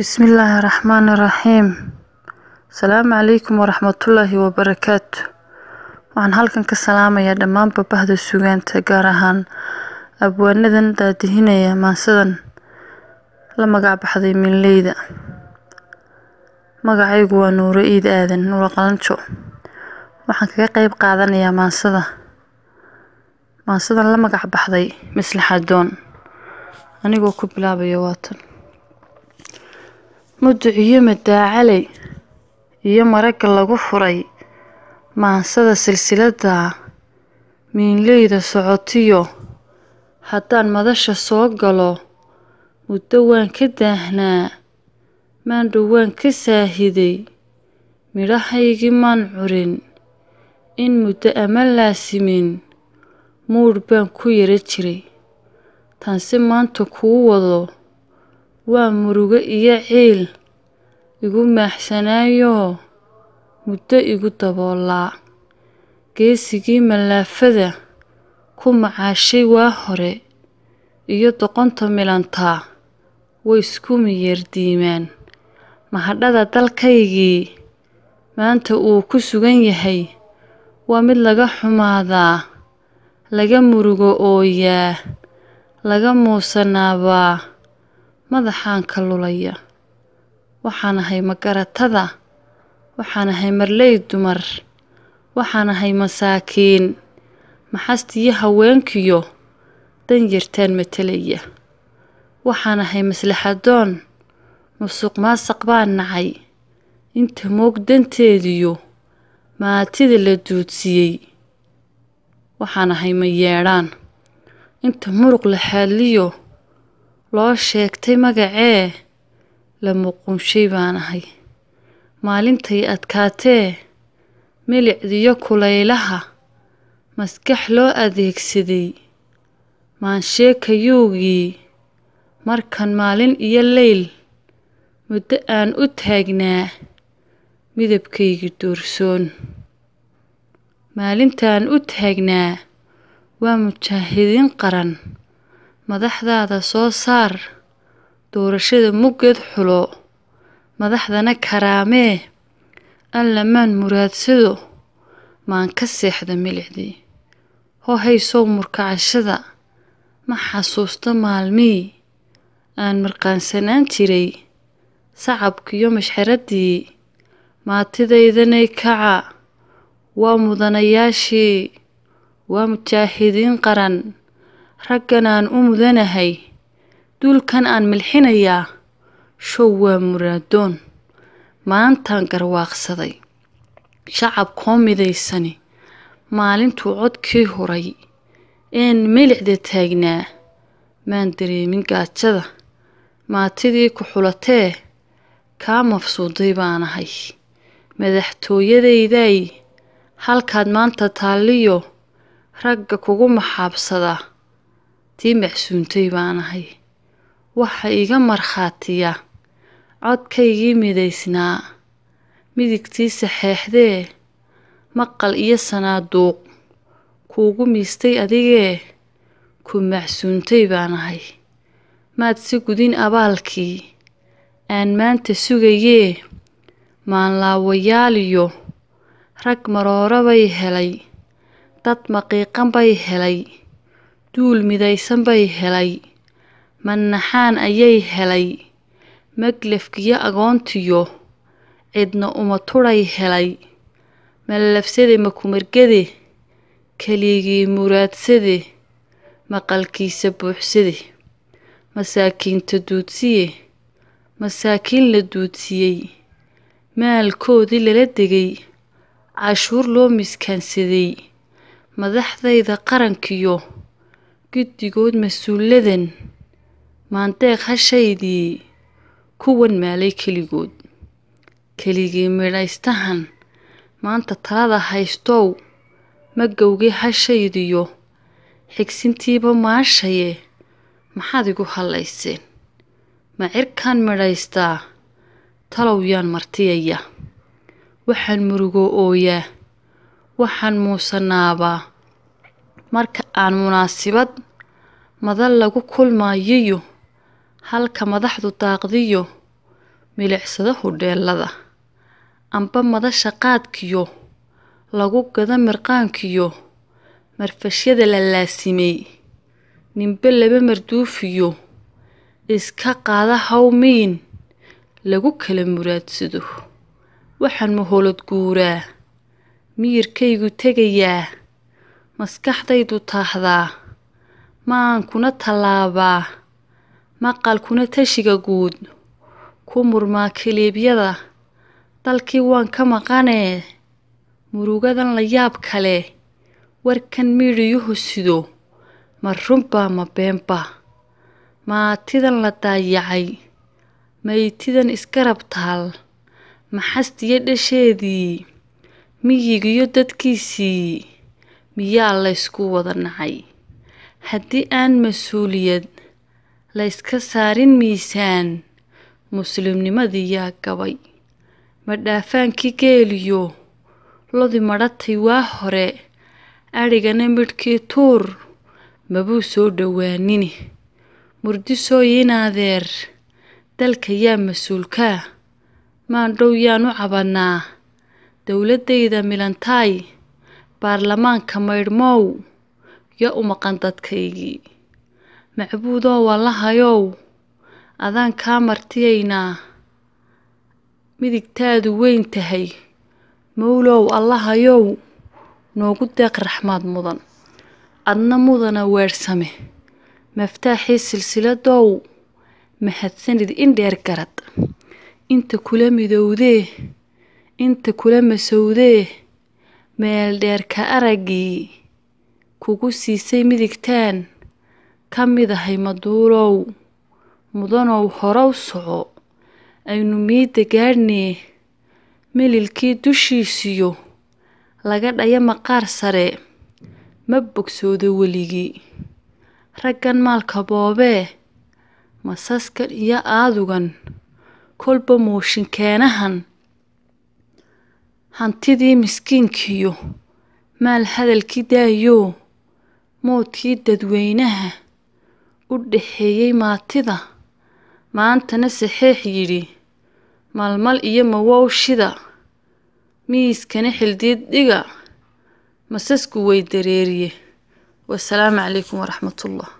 بسم الله الرحمن الرحيم السلام عليكم ورحمة الله وبركاته waxaan halkan ka salaamayaa dhammaan babahda sugaanta gaar ahaan abwaanadan daadihinaya maansadan la magacbaxday baxday magacaygu waa nuuro iid aadan nuuro qalanjo waxaan kaga qayb qaadanayaa maansada maansadan la magac baxday maslaxadoon anigoo ku bilaabaya waatan iyo madacaaley iyo maragga lagu furay maansada silsiladda miinleyda socotiyo haddaan madasha soo galo muddo waan ka daahnaa maandhow waan ka saahiday midhahaygii maan curin in muddo ama laasimin muudh baan ku yara jiray taanse maanta kuu wado Waa murugo iyo ciil igu maaxsanaayoo muddo igu daboolaa. Geesigii mallaafada ku macaashay waa hore iyo doqonta milantaa way isku miyeer diimaan. Mahadhaqa dalkaygii maanta uu ku sugan yahay waa mid laga xumaadaa, laga murugo ooyaa, laga muusanaabaa madaxaan ka lulaya waxaan ahay magaratada waxaan ahay marley dumar waxaan ahay masaakiin maxastiyo haweenkiyo danyartaan matelaya waxaan ahay maslaxadoon musuq maasaq baan nacay inta moog danteediyo maatida la duudsiyey waxaan ahay mayeedhaan inta muruq la xaaliyo Loo sheegtay magacee, la muquunshay baan ahay, maalintay adkaatee, milicdiyo kulaylaha, maskax loo adeegsaday, maansheekayowgii, markan maalin iyo leyl, muddo aan u taagnaa, midabkaygii doorsoon, maalintaan u taagnaa, waa mujaahidiin qaran madaxdaada soo saar doorashada mugged xulo madaxdana karaamee alla maan muraadsado maan ka seexda milicdii hohay sow murkacashada ma xasuusta maalmii aan marqaansanaan jiray sacabkiiyo mashxaraddii maatidaydanay kaca waa mudanayaashii waa mujaahidiin qaran ragganaan u mudanahay duulkan aan milxinayaa show waa muraadoon maantaan garwaaqsaday shacabkoo midaysani maalintuu codkii horay een milicda taagnaa maan dareemin gaajada maatidii ku xulatee kaa mafsuuday baan ahay madaxtooyadayday halkaad maanta taalliyo ragga kugu maxaabsadaa tii macsuuntay baan ahay waxa iga markhaatiya codkaygii midaysnaa midigtii saxeexdee maqal iyo sanaaduuq kuugu miistay adigee ku macsuuntay baan ahay maad si gudin abaalkii aan maanta sugayee maanlaawayaaliyo rag maroora bay helay dad maqiiqan bay helay Duul midaysan bay helay, mannaxaan ayay helay, maglafkiyo agoontiyo, cidna uma tudhay helay, mallafsade makumargade, keligii muraadsade, maqalkiisa buuxsade, masaakiinta duudsiye, masaakiin la duudsiyey, maalkoodii lala degay, cashuur loo miskaansaday, madaxdayda qarankiyo guddigood mas-uuladan maandeeq hashaydii shaydii kuwan maalay keligood keligii midhaystahan maanta talada haystow ma ha hashaydiyo xigsintiiba maashaye maxaad igu hallayseen ma cirkaan midhaystaa talow yaan martiyaya waxaan murugo ooyaa waxaan muusanaabaa marka aan munaasibad madal lagu kulmaayiyo halka madaxdu daaqdiyo milicsado hodheelada amba madasha qaadkiyo lagu gada mirqaankiyo marfashyada la laasimay ninbe laba marduufiyo iska qaada hawmiin lagu kala muraadsado waxaan maholad guuraa miyirkaygu tegayaa maskaxdaydu taahdaa maan kuna tallaabaa maqalkuna tashiga guud ku murmaa kiliibyada dalkii waan ka maqanee murugadan la yaab kale warkan miidhiyuhu sido ma runbaa ma beenba maatidan la daayacay maytidan iskarab taal maxastiyo dhasheedii miyigiyo dadkiisii miyaa laysku wada nacay haddii aan mas-uuliyad layska saarin miisaan muslimnimadii yaa gabay madhaafaankii geeliyo lodi madhatay waa hore adhigana midhkii tuur mabuu soo dhowaanini murdisooyi inaadeer dalka yaa mas-uulkaa maandhow yaan u cabannaa dowladdayda milantaay baarlamaanka maydhmow yo u maqan dadkaygii macbuudow allahayow adaan kaa martiyaynaa midigtaadu weyn tahay mowlow allahayow noogu deeq raxmaad mudan adna mudana weedhsame maftaaxii silsiladow mahadsanid indheer garad inta kula midowdee inta kula masowdee meeldheerka araggii kugu siisay midigteen ka mid ahay maduulow mudanow horow soco aynu miida gaadhnee mililkii dushiisiyo laga dhaya maqaar sare ma bogsoodo weligii raggan maalka boobee masaskan iyo aadugan kolba mooshin keenahan hantidii miskiinkiyo, maal hadalkii daayow, moodkii dadweynaha u dhaxeeyay maatida, maantana saxeex yidhi malmal iyo mawow shida, miyiskana xildiid dhiga, masasku way dareeriye. Wasalaamu calaykum waraxmatullah